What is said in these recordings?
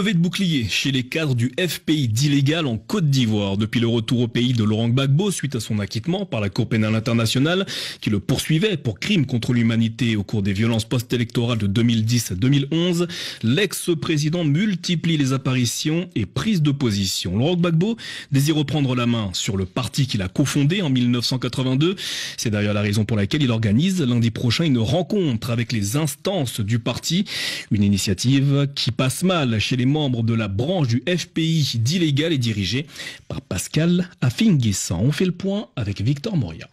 Levée de bouclier chez les cadres du FPI d'illégal en Côte d'Ivoire. Depuis le retour au pays de Laurent Gbagbo suite à son acquittement par la Cour pénale internationale qui le poursuivait pour crimes contre l'humanité au cours des violences post-électorales de 2010 à 2011, l'ex-président multiplie les apparitions et prises de position. Laurent Gbagbo désire reprendre la main sur le parti qu'il a cofondé en 1982. C'est d'ailleurs la raison pour laquelle il organise lundi prochain une rencontre avec les instances du parti. Une initiative qui passe mal chez les membre de la branche du FPI d'illégal et dirigé par Pascal affinissant On fait le point avec Victor Moria.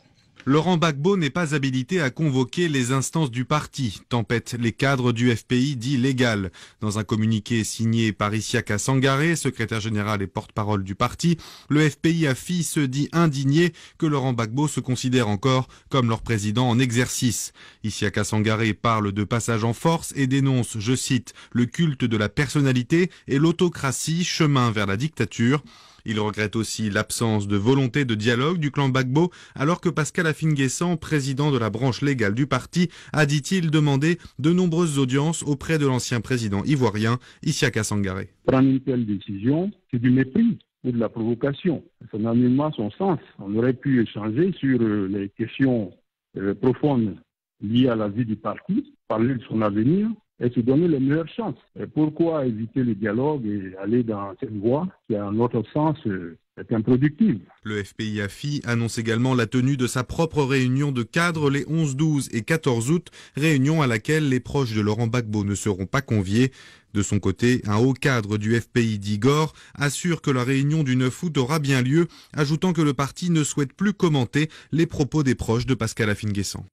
Laurent Gbagbo n'est pas habilité à convoquer les instances du parti, tempête les cadres du FPI dit légal. Dans un communiqué signé par Issiaka Sangaré, secrétaire général et porte-parole du parti, le FPI fi se dit indigné que Laurent Gbagbo se considère encore comme leur président en exercice. Issiaka Sangaré parle de passage en force et dénonce, je cite, le culte de la personnalité et l'autocratie, chemin vers la dictature. Il regrette aussi l'absence de volonté de dialogue du clan Gbagbo alors que Pascal Fingessan, président de la branche légale du parti, a, dit-il, demandé de nombreuses audiences auprès de l'ancien président ivoirien, Issiaka Sangaré. Prendre une telle décision, c'est du mépris ou de la provocation. Ça n'a pas son sens. On aurait pu échanger sur euh, les questions euh, profondes liées à la vie du parti, parler de son avenir, et se donner les meilleures chances. Et pourquoi éviter le dialogue et aller dans cette voie qui, en notre sens, euh, est improductive Le FPI-AFI annonce également la tenue de sa propre réunion de cadre les 11, 12 et 14 août, réunion à laquelle les proches de Laurent Gbagbo ne seront pas conviés. De son côté, un haut cadre du FPI d'Igor assure que la réunion du 9 août aura bien lieu, ajoutant que le parti ne souhaite plus commenter les propos des proches de Pascal Affinguessan.